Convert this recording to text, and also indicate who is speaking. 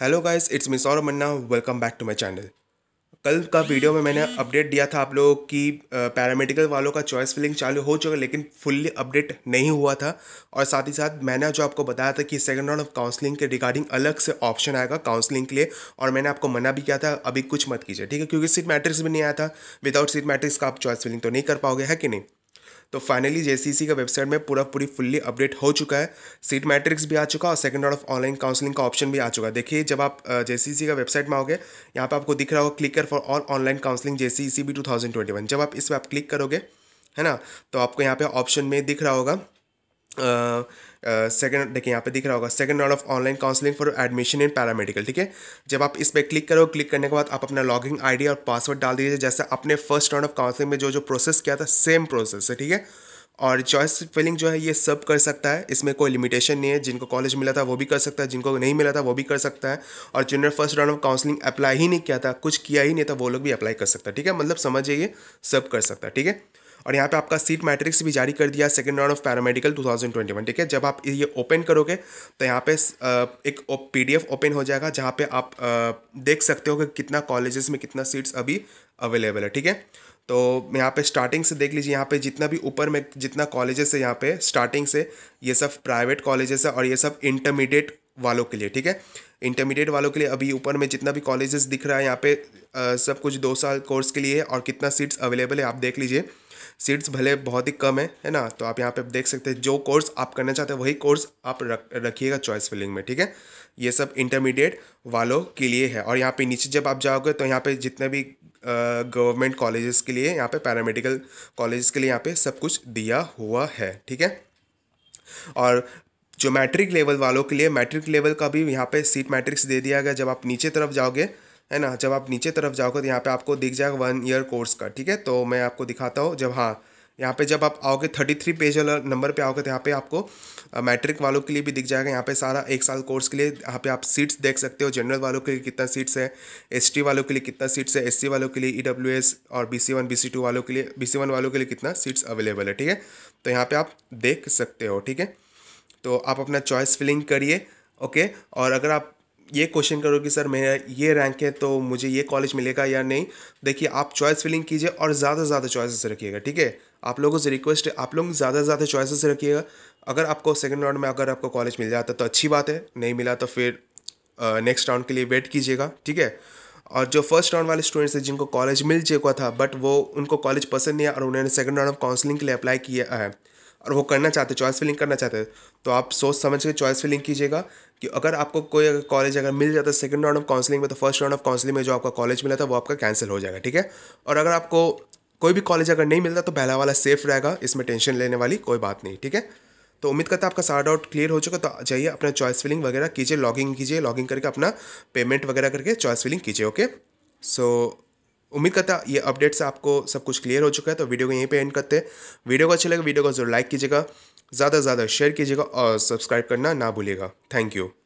Speaker 1: hello guys it's me Saurabh Manna welcome back to my channel कल का video में मैंने अपडेट दिया था आप लोगों की पैरामेडिकल वालों का चॉइस फिलिंग चालू हो चुका लेकिन फुल्ली अपडेट नहीं हुआ था और साथ ही साथ मैंने जो आपको बताया था कि सेकंड राउंड ऑफ काउंसलिंग के रिगार्डिंग अलग से ऑप्शन आएगा काउंसलिंग के लिए और मैंने आपको मना भी किया था अभी कुछ मत कीजिए ठीक है क्योंकि सीट मैट्रिक्स भी नहीं आया था विदाउट सीट मैट्रिक्स का आप चॉइस फिलिंग तो नहीं कर पाओगे है कि नहीं तो फाइनली सी का वेबसाइट में पूरा पूरी फुल्ली अपडेट हो चुका है सीट मैट्रिक्स भी आ चुका है और second round of online counselling का ऑप्शन भी आ चुका है देखिए जब आप सी का वेबसाइट में आओगे यहाँ पर आपको दिख रहा होगा clicker for all online counselling C B two thousand twenty one जब आप इस पर आप क्लिक करोगे है ना तो आपको यहाँ पे ऑप्शन में दिख रहा होगा सेकेंड देखिए यहाँ पे दिख रहा होगा second round of online counselling for admission in paramedical ठीक है जब आप इस पर क्लिक करो क्लिक करने के बाद आप अपना लॉगिंग आईडी और पासवर्ड डाल दीजिए जैसे अपने फर्स्ट राउंड ऑफ काउंसलिंग में जो जो प्रोसेस किया था सेम प्रोसेस है ठीक है और चॉइस फिलिंग जो है ये सब कर सकता है इसमें कोई लिमिटेशन नहीं है जिनको कॉलेज मिला था वो भी कर सकता है जिनको नहीं मिला था वो भी कर सकता है और जिन्होंने first round of counselling apply ही नहीं किया था कुछ किया ही नहीं था वो लोग भी अप्लाई कर सकता है ठीक है मतलब समझिए जाइए सब कर सकता है ठीक है और यहाँ पे आपका सीट मैट्रिक्स भी जारी कर दिया सेकंड राउंड ऑफ पैरामेडिकल 2021 ठीक है जब आप ये ओपन करोगे तो यहाँ पे एक पी ओपन हो जाएगा जहाँ पे आप देख सकते हो कि कितना कॉलेजेस में कितना सीट्स अभी अवेलेबल है ठीक है तो यहाँ पे स्टार्टिंग से देख लीजिए यहाँ पे जितना भी ऊपर में जितना कॉलेजेस है यहाँ पे स्टार्टिंग से ये सब प्राइवेट कॉलेजेस है और ये सब इंटरमीडिएट वालों के लिए ठीक है इंटरमीडिएट वालों के लिए अभी ऊपर में जितना भी कॉलेजेस दिख रहा है यहाँ पे आ, सब कुछ दो साल कोर्स के लिए और कितना सीट्स अवेलेबल है आप देख लीजिए सीट्स भले बहुत ही कम है है ना तो आप यहाँ पे देख सकते हैं जो कोर्स आप करना चाहते हैं वही कोर्स आप रख रखिएगा चॉइस फिलिंग में ठीक है ये सब इंटरमीडिएट वालों के लिए है और यहाँ पे नीचे जब आप जाओगे तो यहाँ पे जितने भी गवर्नमेंट कॉलेजेस के लिए यहाँ पे पैरामेडिकल कॉलेज के लिए यहाँ पे सब कुछ दिया हुआ है ठीक है और जो मैट्रिक लेवल वालों के लिए मैट्रिक लेवल का भी यहाँ पे सीट मैट्रिक्स दे दिया गया जब आप नीचे तरफ जाओगे है ना जब आप नीचे तरफ जाओगे तो यहाँ पे आपको दिख जाएगा वन ईयर कोर्स का ठीक है तो मैं आपको दिखाता हूँ जब हाँ यहाँ पे जब आप आओगे थर्टी थ्री पेज वाला नंबर पे आओगे तो यहाँ पे आपको मैट्रिक वालों के लिए भी दिख जाएगा यहाँ पे सारा एक साल कोर्स के लिए यहाँ पे आप सीट्स देख सकते हो जनरल वालों के लिए कितना सीट्स है एसटी वालों के लिए कितना सीट्स है एससी वालों के लिए डब्ल्यू e एस और B C one B C two वालों के लिए बी सी वन वालों के लिए कितना सीट्स अवेलेबल है ठीक है तो यहाँ पर आप देख सकते हो ठीक है तो आप अपना चॉइस फिलिंग करिए ओके और अगर आप ये क्वेश्चन करो कि सर मेरा ये रैंक है तो मुझे ये कॉलेज मिलेगा या नहीं देखिए आप चॉइस फिलिंग कीजिए और ज़्यादा से ज़्यादा चॉइसेस रखिएगा ठीक है आप लोगों से रिक्वेस्ट है आप लोग ज़्यादा से ज़्यादा चॉइसेस रखिएगा अगर आपको सेकेंड राउंड में अगर आपको कॉलेज मिल जाता तो अच्छी बात है नहीं मिला तो फिर नेक्स्ट राउंड के लिए वेट कीजिएगा ठीक है और जो फर्स्ट राउंड वाले स्टूडेंट्स हैं जिनको कॉलेज मिल चुका था बट वो उनको कॉलेज पसंद नहीं है और उन्होंने सेकेंड राउंड ऑफ काउंसलिंग के लिए अप्लाई किया है और वो करना चाहते चॉइस फिलिंग करना चाहते तो आप सोच समझ के चॉइस फिलिंग कीजिएगा कि अगर आपको कोई कॉलेज अगर मिल जाता है सेकेंड राउंड ऑफ काउंसलिंग में तो फर्स्ट राउंड ऑफ काउंसलिंग में जो आपका कॉलेज मिला था वो आपका कैंसिल हो जाएगा ठीक है और अगर आपको कोई भी कॉलेज अगर नहीं मिलता तो पहला वाला सेफ रहेगा इसमें टेंशन लेने वाली कोई बात नहीं ठीक है तो उम्मीद करता है आपका सारा डाउट क्लियर हो चुका तो जाइए अपना चॉइस फिलिंग वगैरह कीजिए लॉगिंग कीजिए लॉगिंग करके अपना पेमेंट वगैरह करके चॉइस फिलिंग कीजिए ओके सो उम्मीद करता ये अपडेट्स आपको सब कुछ क्लियर हो चुका है तो वीडियो को यहीं पे एंड करते हैं वीडियो को अच्छा लगे वीडियो को जरूर लाइक कीजिएगा ज़्यादा से ज़्यादा शेयर कीजिएगा और सब्सक्राइब करना ना भूलिएगा थैंक यू